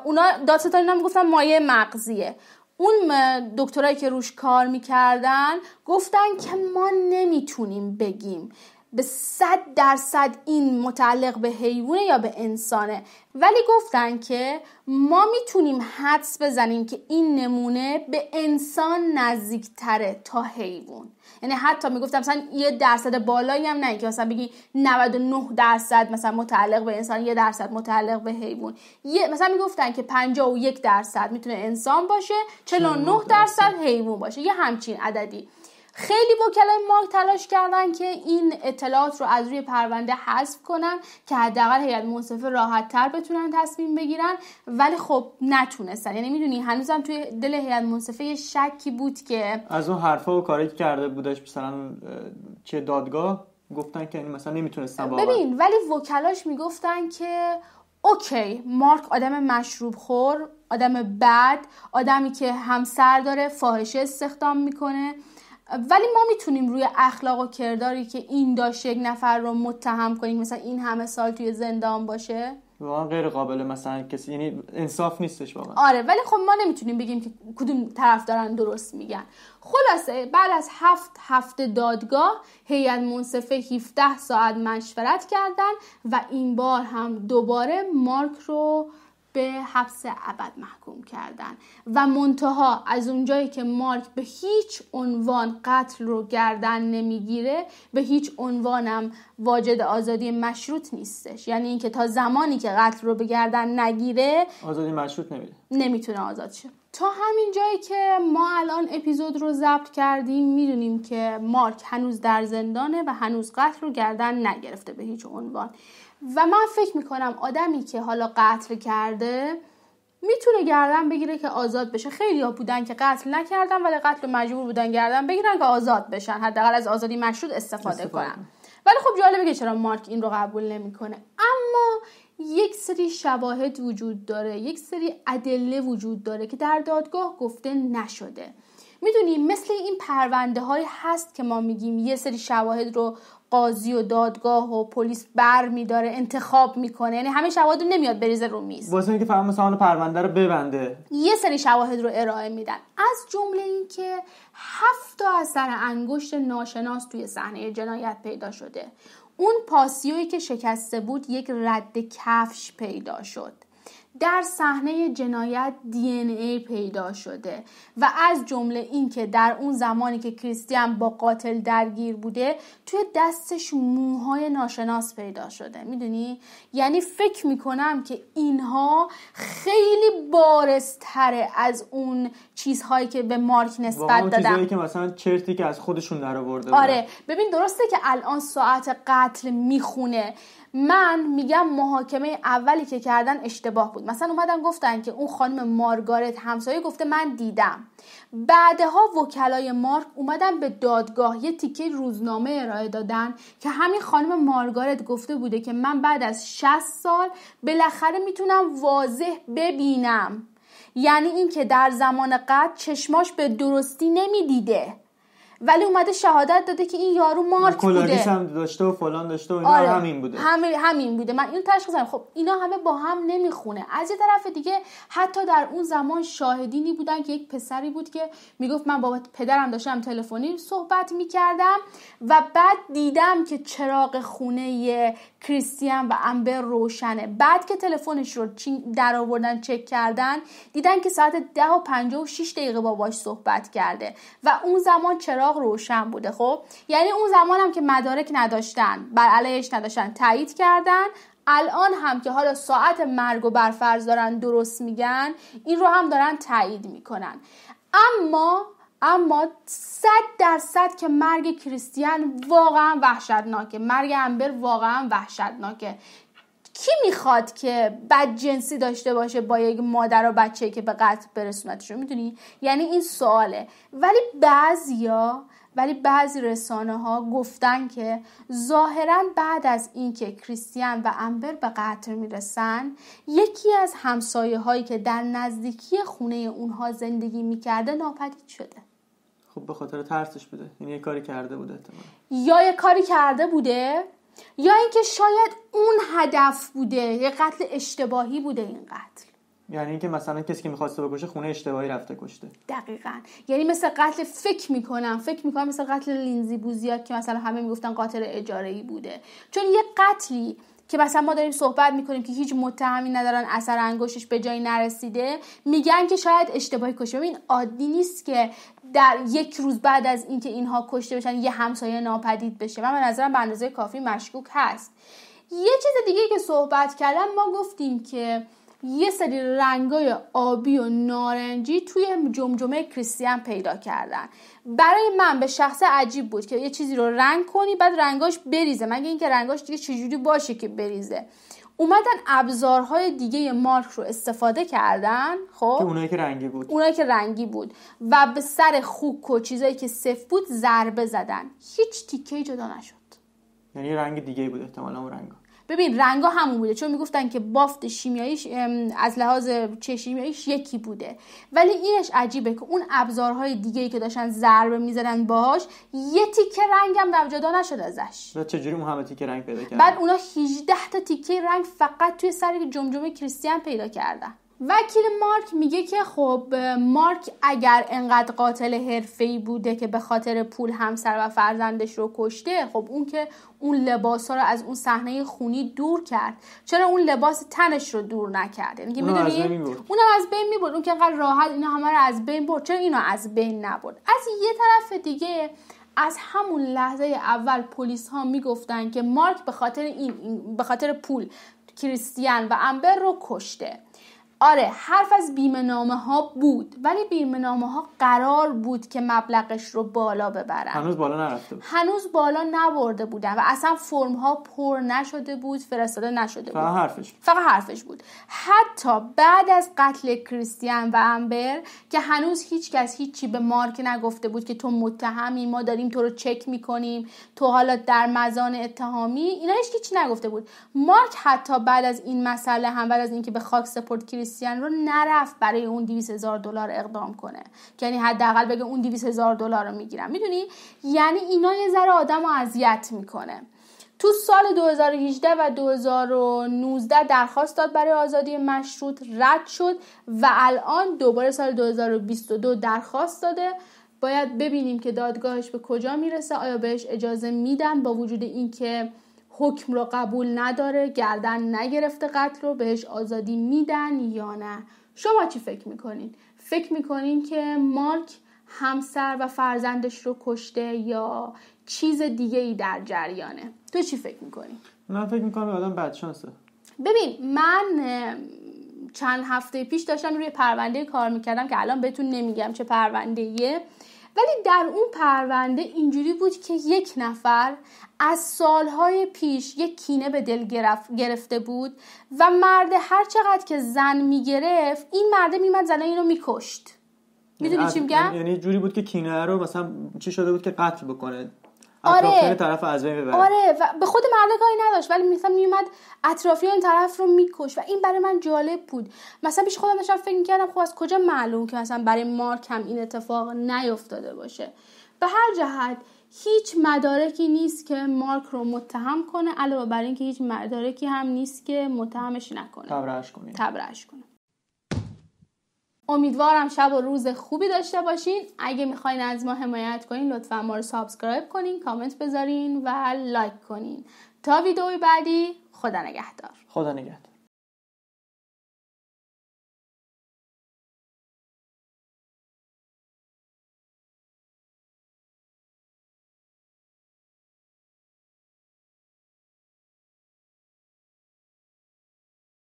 اونا دادستان اینا میگفتن مایه مغزیه اون دکترایی که روش کار میکردن گفتن که ما نمیتونیم بگیم به صد درصد این متعلق به حیوانه یا به انسانه ولی گفتن که ما میتونیم حدس بزنیم که این نمونه به انسان نزدیکتره تا حیوان یعنی حتی میگفتم مثلا یه درصد بالایی هم نه که مثلا بگی 99 درصد مثلا متعلق به انسان یه درصد متعلق به حیوان یه مثلا میگفتن که 51 درصد میتونه انسان باشه 49 درصد حیوان باشه یه همچین عددی خیلی وکلای مارک تلاش کردن که این اطلاعات رو از روی پرونده حذف کنن که حداقل هیئت منصفه راحت تر بتونن تصمیم بگیرن ولی خب نتونستن یعنی میدونی هنوزم توی دل هیئت منصفه یه شکی بود که از اون حرفا و کاری کرده بودش مثلا چه دادگاه گفتن که یعنی مثلا نمیتونستن ببین ولی وکلاش میگفتن که اوکی مارک آدم مشروب خور آدم بد آدمی که همسر داره فاحشه استخدام میکنه ولی ما میتونیم روی اخلاق و کرداری که این داشت یک نفر رو متهم کنیم مثلا این همه سال توی زندان باشه واقعا غیر قابل مثلا کسی یعنی انصاف نیستش واقعا آره ولی خب ما نمیتونیم بگیم که کدوم طرف دارن درست میگن خلاصه بعد از هفت هفته دادگاه هیئت منصفه 17 ساعت مشورت کردن و این بار هم دوباره مارک رو به حبس ابد محکوم کردن و منتها از اونجایی که مارک به هیچ عنوان قتل رو گردن نمیگیره به هیچ عنوانم واجد آزادی مشروط نیستش یعنی اینکه تا زمانی که قتل رو به گردن نگیره آزادی مشروط نمیده نمیتونه آزاد شه تا همین جایی که ما الان اپیزود رو ضبط کردیم میدونیم که مارک هنوز در زندانه و هنوز قتل رو گردن نگرفته به هیچ عنوان و من فکر میکنم آدمی که حالا قتل کرده میتونه گردن بگیره که آزاد بشه خیلی ها بودن که قتل نکردن ولی قتل مجبور بودن گردن بگیرن که آزاد بشن حداقل از آزادی مشروط استفاده, استفاده کنن ولی خب جالبه که چرا مارک این رو قبول نمیکنه اما یک سری شواهد وجود داره یک سری ادله وجود داره که در دادگاه گفته نشده میدونیم مثل این پرونده های هست که ما میگیم یه سری شواهد رو قاضی و دادگاه و پلیس بر میداره انتخاب میکنه یعنی همه شواهد رو نمیاد بریزه رو میز واسه اینکه فهم مثلا پرونده رو ببنده یه سری شواهد رو ارائه میدن از جمله اینکه هفت تا اثر انگشت ناشناس توی صحنه جنایت پیدا شده اون پاسیوی که شکسته بود یک رد کفش پیدا شد در صحنه جنایت دی ای پیدا شده و از جمله اینکه در اون زمانی که کریستیان با قاتل درگیر بوده توی دستش موهای ناشناس پیدا شده میدونی یعنی فکر میکنم که اینها خیلی بارستره از اون چیزهایی که به مارک نسبت دادن که مثلا چرتی که از خودشون درآورده آره ببین درسته که الان ساعت قتل میخونه من میگم محاکمه اولی که کردن اشتباه بود مثلا اومدن گفتن که اون خانم مارگارت همسایه گفته من دیدم بعدها وکلای مارک اومدن به دادگاه یه تیکه روزنامه ارائه دادن که همین خانم مارگارت گفته بوده که من بعد از 60 سال بالاخره میتونم واضح ببینم یعنی اینکه در زمان قد چشماش به درستی نمیدیده ولی اومده شهادت داده که این یارو مارک بوده هم داشته و فلان داشته و اینا آره. همین بوده همین همین بوده من اینو تشخیص خب اینا همه با هم نمیخونه از یه طرف دیگه حتی در اون زمان شاهدینی بودن که یک پسری بود که میگفت من با پدرم داشتم تلفنی صحبت میکردم و بعد دیدم که چراغ خونه کریستیان و امبر روشنه بعد که تلفنش رو در آوردن چک کردن دیدن که ساعت ده و 56 دقیقه باباش صحبت کرده و اون زمان چراغ روشن بوده خب یعنی اون زمان هم که مدارک نداشتن بر علیهش نداشتن تایید کردن الان هم که حالا ساعت مرگ و برفرض دارن درست میگن این رو هم دارن تایید میکنن اما اما صد صد که مرگ کریستیان واقعا وحشتناکه مرگ امبر واقعا وحشتناکه کی میخواد که بد جنسی داشته باشه با یک مادر و بچه که به قتل رو میدونی یعنی این سواله ولی بعضیا ولی بعضی رسانه ها گفتن که ظاهرا بعد از اینکه کریستیان و امبر به قتل میرسن یکی از همسایه هایی که در نزدیکی خونه اونها زندگی میکرده ناپدید شده خب به خاطر ترسش بوده یعنی یه کاری کرده بوده احتمال. یا یه کاری کرده بوده یا اینکه شاید اون هدف بوده یه قتل اشتباهی بوده این قتل یعنی اینکه مثلا کسی که میخواسته بکشه خونه اشتباهی رفته کشته دقیقا یعنی مثل قتل فکر میکنم فکر میکنم مثل قتل لینزی بوزیا که مثلا همه میگفتن قاتل اجاره بوده چون یه قتلی که مثلا ما داریم صحبت میکنیم که هیچ متهمی ندارن اثر انگشتش به جایی نرسیده میگن که شاید اشتباهی کشته ببین عادی نیست که در یک روز بعد از اینکه اینها کشته بشن یه همسایه ناپدید بشه من به نظرم به اندازه کافی مشکوک هست یه چیز دیگه که صحبت کردم ما گفتیم که یه سری رنگای آبی و نارنجی توی جمجمه کریستیان پیدا کردن برای من به شخص عجیب بود که یه چیزی رو رنگ کنی بعد رنگاش بریزه مگه اینکه رنگاش دیگه چجوری باشه که بریزه اومدن ابزارهای دیگه مارک رو استفاده کردن خب که اونایی که رنگی بود اونایی که رنگی بود و به سر خوک و چیزایی که سف بود ضربه زدن هیچ تیکه جدا نشد یعنی رنگ دیگه بود احتمالا اون رنگ ببین رنگا همون بوده چون میگفتن که بافت شیمیاییش از لحاظ چه شیمیاییش یکی بوده ولی اینش عجیبه که اون ابزارهای دیگه که داشتن ضربه میزدن باهاش یه تیکه رنگم در جدا نشد ازش چجوری اون تیکه رنگ پیدا کردن بعد اونا 18 تا تیکه رنگ فقط توی سر جمجمه کریستیان پیدا کردن وکیل مارک میگه که خب مارک اگر انقدر قاتل حرفه‌ای بوده که به خاطر پول همسر و فرزندش رو کشته خب اون که اون لباس ها رو از اون صحنه خونی دور کرد چرا اون لباس تنش رو دور نکرد یعنی میدونی اون از بین میبرد اون که انقدر راحت اینا همه رو از بین برد چرا اینا از بین نبرد از یه طرف دیگه از همون لحظه اول پلیس ها میگفتن که مارک به خاطر این به خاطر پول کریستیان و امبر رو کشته آره حرف از بیمه نامه ها بود ولی بیمه نامه ها قرار بود که مبلغش رو بالا ببرن هنوز بالا نرفته بود هنوز بالا نبرده بودن و اصلا فرم ها پر نشده بود فرستاده نشده بود فقط حرفش فقط حرفش بود حتی بعد از قتل کریستیان و امبر که هنوز هیچکس هیچی به مارک نگفته بود که تو متهمی ما داریم تو رو چک میکنیم تو حالا در مزان اتهامی اینا هیچ نگفته بود مارک حتی بعد از این مسئله هم بعد از اینکه به خاک سپورت کریستیانو رو نرفت برای اون 200 هزار دلار اقدام کنه یعنی حداقل بگه اون 200 هزار دلار رو میگیرم میدونی یعنی اینا یه ذره آدم رو اذیت میکنه تو سال 2018 و 2019 درخواست داد برای آزادی مشروط رد شد و الان دوباره سال 2022 درخواست داده باید ببینیم که دادگاهش به کجا میرسه آیا بهش اجازه میدم با وجود اینکه حکم رو قبول نداره گردن نگرفته قتل رو بهش آزادی میدن یا نه شما چی فکر میکنین؟ فکر میکنین که مارک همسر و فرزندش رو کشته یا چیز دیگه ای در جریانه تو چی فکر میکنی؟ من فکر میکنم آدم بدشانسه ببین من چند هفته پیش داشتم روی پرونده کار میکردم که الان بهتون نمیگم چه پرونده یه ولی در اون پرونده اینجوری بود که یک نفر از سالهای پیش یک کینه به دل گرفته بود و مرد هر چقدر که زن میگرفت این مرده میمد زن این رو میکشت میدونی یعنی چی میگم یعنی جوری بود که کینه رو مثلا چی شده بود که قتل بکنه آره طرف از آره و به خود مرد کاری نداشت ولی مثلا میومد اطرافیان این طرف رو میکش و این برای من جالب بود مثلا پیش خودم داشتم فکر میکردم خب از کجا معلوم که مثلا برای مارک هم این اتفاق نیفتاده باشه به هر جهت هیچ مدارکی نیست که مارک رو متهم کنه علاوه بر اینکه هیچ مدارکی هم نیست که متهمش نکنه تبرش کنه کنه امیدوارم شب و روز خوبی داشته باشین اگه میخواین از ما حمایت کنین لطفا ما رو سابسکرایب کنین کامنت بذارین و لایک کنین تا ویدئوی بعدی خدا نگهدار خدا نگهدار